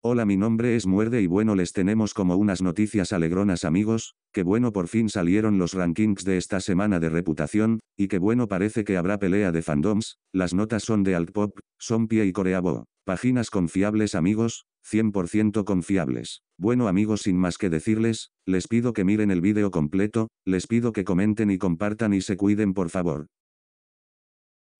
Hola mi nombre es Muerde y bueno les tenemos como unas noticias alegronas amigos, que bueno por fin salieron los rankings de esta semana de reputación, y que bueno parece que habrá pelea de fandoms, las notas son de Altpop, Sompie y Coreabo, páginas confiables amigos, 100% confiables. Bueno amigos sin más que decirles, les pido que miren el vídeo completo, les pido que comenten y compartan y se cuiden por favor.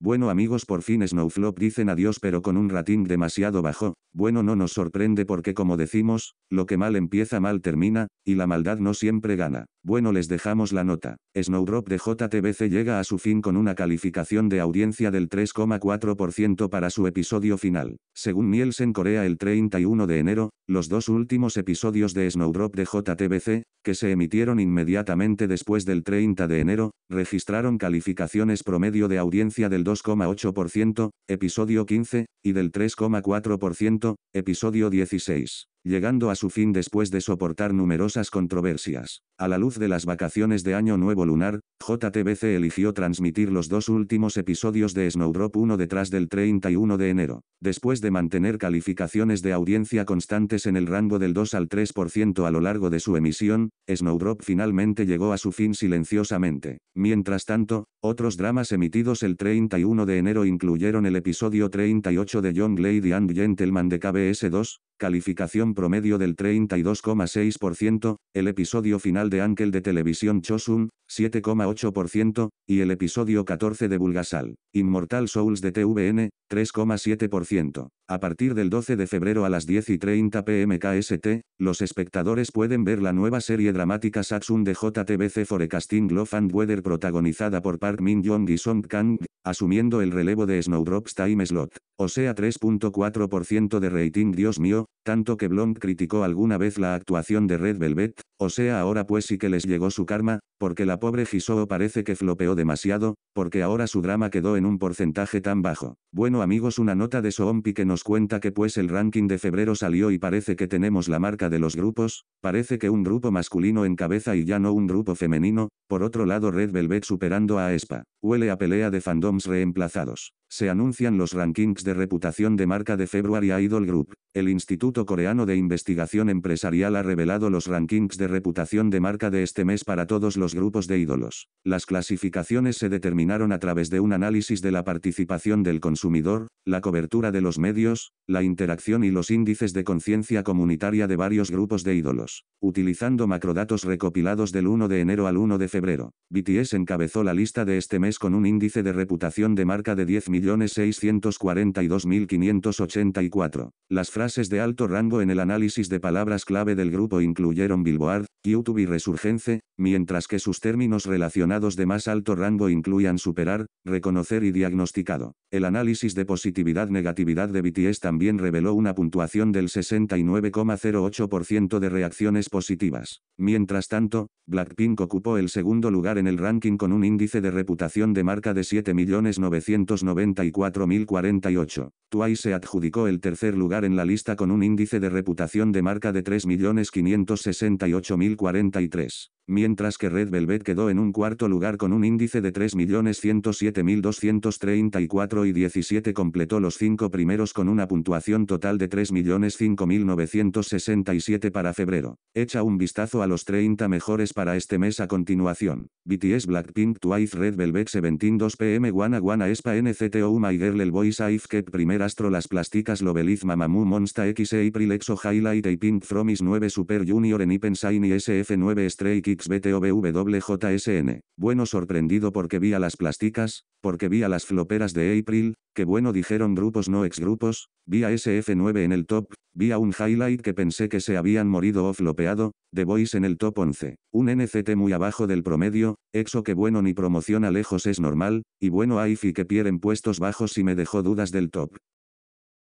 Bueno amigos por fin Snowflop dicen adiós pero con un rating demasiado bajo, bueno no nos sorprende porque como decimos, lo que mal empieza mal termina, y la maldad no siempre gana. Bueno les dejamos la nota. Snowdrop de JTBC llega a su fin con una calificación de audiencia del 3,4% para su episodio final. Según Nielsen Corea el 31 de enero, los dos últimos episodios de Snowdrop de JTBC, que se emitieron inmediatamente después del 30 de enero, registraron calificaciones promedio de audiencia del 2,8%, episodio 15, y del 3,4%, episodio 16, llegando a su fin después de soportar numerosas controversias. A la luz de las vacaciones de Año Nuevo Lunar, JTBC eligió transmitir los dos últimos episodios de Snowdrop uno detrás del 31 de enero, después de mantener calificaciones de audiencia constantes en el rango del 2 al 3% a lo largo de su emisión, Snowdrop finalmente llegó a su fin silenciosamente. Mientras tanto, otros dramas emitidos el 31 de enero incluyeron el episodio 38 de Young Lady and Gentleman de KBS2, calificación promedio del 32,6%, el episodio final de Ankel de Televisión Chosun, 7,8%, y el episodio 14 de Bulgasal, Immortal Souls de TVN, 3,7%. A partir del 12 de febrero a las 10 y 30 pm KST, los espectadores pueden ver la nueva serie dramática Saxun de JTBC Forecasting Love and Weather protagonizada por Park Min-young y Song Kang, asumiendo el relevo de Snowdrops Time Slot. O sea 3.4% de rating Dios mío, tanto que Blond criticó alguna vez la actuación de Red Velvet, o sea ahora pues sí que les llegó su karma, porque la pobre Jisoo parece que flopeó demasiado, porque ahora su drama quedó en un porcentaje tan bajo. Bueno amigos una nota de Soompi que nos cuenta que pues el ranking de febrero salió y parece que tenemos la marca de los grupos, parece que un grupo masculino en cabeza y ya no un grupo femenino, por otro lado Red Velvet superando a Espa. Huele a pelea de fandoms reemplazados. Se anuncian los rankings de reputación de marca de February Idol Group. El Instituto Coreano de Investigación Empresarial ha revelado los rankings de reputación de marca de este mes para todos los grupos de ídolos. Las clasificaciones se determinaron a través de un análisis de la participación del consumidor, la cobertura de los medios, la interacción y los índices de conciencia comunitaria de varios grupos de ídolos, utilizando macrodatos recopilados del 1 de enero al 1 de febrero. BTS encabezó la lista de este mes con un índice de reputación de marca de 10.642.584. Las frases de alto rango en el análisis de palabras clave del grupo incluyeron Billboard, YouTube y Resurgence, mientras que sus términos relacionados de más alto rango incluían superar, reconocer y diagnosticado. El análisis de positividad-negatividad de BTS también reveló una puntuación del 69,08% de reacciones positivas. Mientras tanto, Blackpink ocupó el segundo lugar en el ranking con un índice de reputación de marca de 7.994.048. Twice se adjudicó el tercer lugar en la lista con un índice de reputación de marca de 3.568.043 mientras que Red Velvet quedó en un cuarto lugar con un índice de 3.107.234 y 17 completó los cinco primeros con una puntuación total de 3.005.967 para febrero. Echa un vistazo a los 30 mejores para este mes a continuación. BTS Blackpink Twice Red Velvet SEVENTEEN 2PM Wanna Wana Espa NCTO My Girl El Boys I've Primer Astro Las Plásticas Lobeliz Mamamoo Monsta X April Exo Highlight a Pink Fromis 9 Super Junior en y SF9 Stray Kids XBTOBWJSN. Bueno sorprendido porque vi a las plásticas, porque vi a las floperas de April, que bueno dijeron grupos no ex grupos, vi a SF9 en el top, vi a un highlight que pensé que se habían morido o flopeado, The Voice en el top 11, un NCT muy abajo del promedio, exo que bueno ni a lejos es normal, y bueno AIFI que pierden puestos bajos y me dejó dudas del top.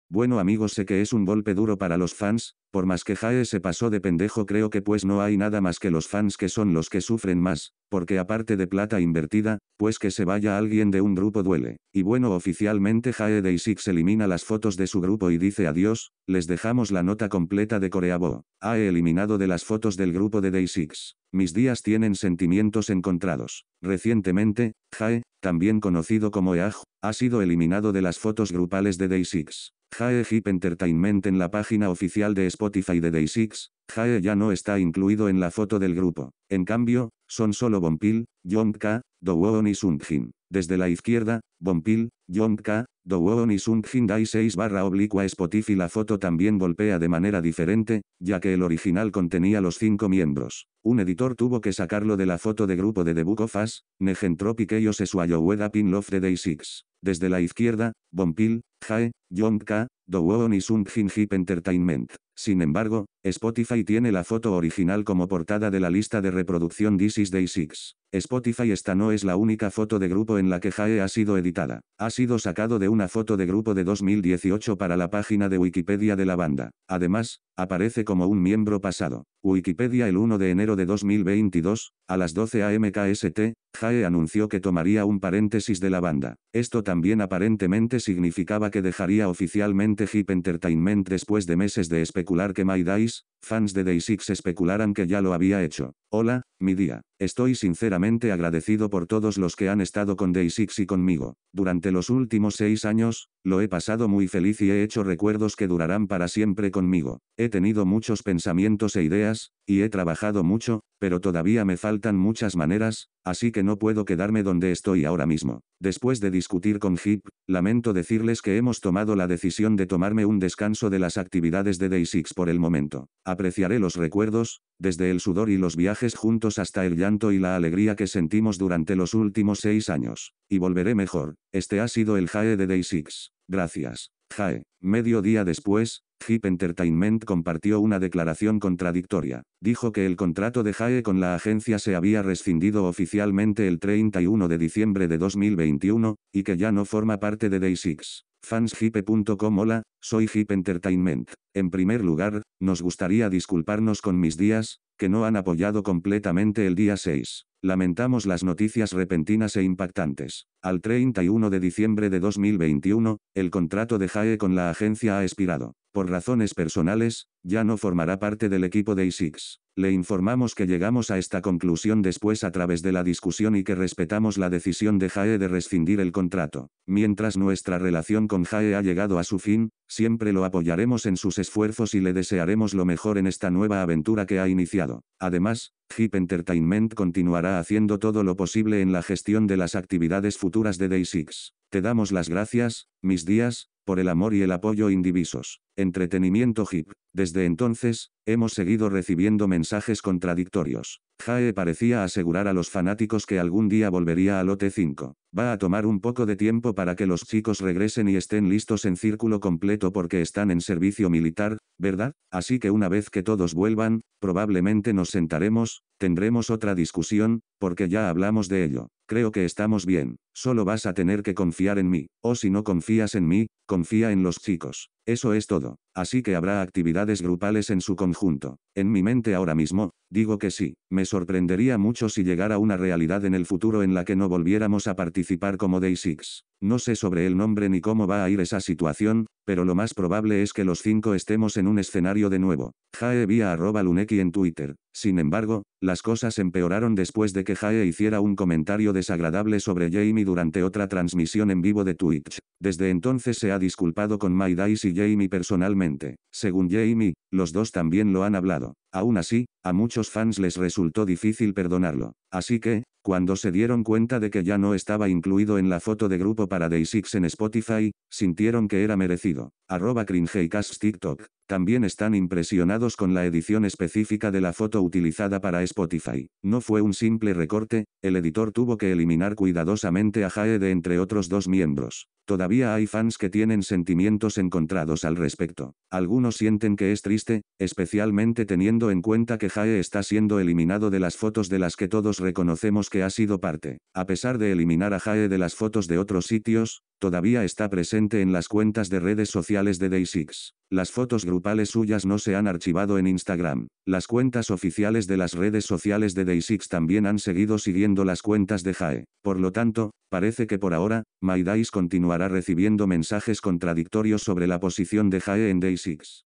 Bueno amigos sé que es un golpe duro para los fans, por más que Jae se pasó de pendejo creo que pues no hay nada más que los fans que son los que sufren más, porque aparte de plata invertida, pues que se vaya alguien de un grupo duele. Y bueno oficialmente Jae day Six elimina las fotos de su grupo y dice adiós, les dejamos la nota completa de Coreabo. Ha eliminado de las fotos del grupo de Day6. Mis días tienen sentimientos encontrados. Recientemente, Jae, también conocido como EAJ, ha sido eliminado de las fotos grupales de Day6. Jae Hip Entertainment en la página oficial de Spotify de Day6, Jae ya no está incluido en la foto del grupo. En cambio, son solo Bompil, Yong Dowoon y Sungjin. Desde la izquierda, Bompil, Yong Do Won y Sung Jin Dai 6 barra oblicua Spotify la foto también golpea de manera diferente, ya que el original contenía los cinco miembros. Un editor tuvo que sacarlo de la foto de grupo de The Book of Us, Negentropic ellos se Ueda Pin Love the Day 6. Desde la izquierda, Bompil, Jae, Yong K, Do Won y Sung Hip Entertainment. Sin embargo, Spotify tiene la foto original como portada de la lista de reproducción This is Day 6. Spotify esta no es la única foto de grupo en la que Jae ha sido editada. Ha sido sacado de una foto de grupo de 2018 para la página de Wikipedia de la banda. Además, aparece como un miembro pasado. Wikipedia el 1 de enero de 2022, a las 12 am KST, Jae anunció que tomaría un paréntesis de la banda. Esto también aparentemente significaba que dejaría oficialmente Hip Entertainment después de meses de especular que My Dice, fans de Day6 especularan que ya lo había hecho. Hola, mi día. Estoy sinceramente agradecido por todos los que han estado con Day6 y conmigo. Durante los últimos seis años, lo he pasado muy feliz y he hecho recuerdos que durarán para siempre conmigo. He tenido muchos pensamientos e ideas, y he trabajado mucho, pero todavía me faltan muchas maneras, así que no puedo quedarme donde estoy ahora mismo. Después de discutir con Hip, lamento decirles que hemos tomado la decisión de tomarme un descanso de las actividades de Day6 por el momento. Apreciaré los recuerdos, desde el sudor y los viajes juntos hasta el llanto y la alegría que sentimos durante los últimos seis años. Y volveré mejor. Este ha sido el JAE de Day6. Gracias. Jae. Medio día después, Hip Entertainment compartió una declaración contradictoria. Dijo que el contrato de Jae con la agencia se había rescindido oficialmente el 31 de diciembre de 2021, y que ya no forma parte de Day6. Fanshipe.com Hola, soy Hip Entertainment. En primer lugar, nos gustaría disculparnos con mis días, que no han apoyado completamente el día 6. Lamentamos las noticias repentinas e impactantes. Al 31 de diciembre de 2021, el contrato de JAE con la agencia ha expirado por razones personales, ya no formará parte del equipo de 6 Le informamos que llegamos a esta conclusión después a través de la discusión y que respetamos la decisión de Jae de rescindir el contrato. Mientras nuestra relación con Jae ha llegado a su fin, siempre lo apoyaremos en sus esfuerzos y le desearemos lo mejor en esta nueva aventura que ha iniciado. Además, Hip Entertainment continuará haciendo todo lo posible en la gestión de las actividades futuras de Day6. Te damos las gracias, mis días, por el amor y el apoyo indivisos. Entretenimiento hip. Desde entonces, hemos seguido recibiendo mensajes contradictorios. Jae parecía asegurar a los fanáticos que algún día volvería al ot 5. Va a tomar un poco de tiempo para que los chicos regresen y estén listos en círculo completo porque están en servicio militar, ¿verdad? Así que una vez que todos vuelvan, probablemente nos sentaremos, tendremos otra discusión, porque ya hablamos de ello. Creo que estamos bien, solo vas a tener que confiar en mí, o si no confías en mí, confía en los chicos. Eso es todo, así que habrá actividades grupales en su conjunto. En mi mente ahora mismo, digo que sí, me sorprendería mucho si llegara una realidad en el futuro en la que no volviéramos a participar como Day 6. No sé sobre el nombre ni cómo va a ir esa situación, pero lo más probable es que los cinco estemos en un escenario de nuevo. Jae vía arroba luneki en Twitter. Sin embargo, las cosas empeoraron después de que Jae hiciera un comentario desagradable sobre Jamie durante otra transmisión en vivo de Twitch. Desde entonces se ha disculpado con My Dice y Jamie personalmente. Según Jamie, los dos también lo han hablado. Aún así, a muchos fans les resultó difícil perdonarlo. Así que, cuando se dieron cuenta de que ya no estaba incluido en la foto de grupo para Day6 en Spotify, sintieron que era merecido. Arroba cast TikTok. También están impresionados con la edición específica de la foto utilizada para Spotify. No fue un simple recorte, el editor tuvo que eliminar cuidadosamente a Jae entre otros dos miembros. Todavía hay fans que tienen sentimientos encontrados al respecto. Algunos sienten que es triste, especialmente teniendo en cuenta que Jae está siendo eliminado de las fotos de las que todos reconocemos que ha sido parte. A pesar de eliminar a Jae de las fotos de otros sitios, todavía está presente en las cuentas de redes sociales de Day6. Las fotos grupales suyas no se han archivado en Instagram. Las cuentas oficiales de las redes sociales de Day6 también han seguido siguiendo las cuentas de Jae. Por lo tanto, parece que por ahora, MyDice continuará recibiendo mensajes contradictorios sobre la posición de Jae en Day6.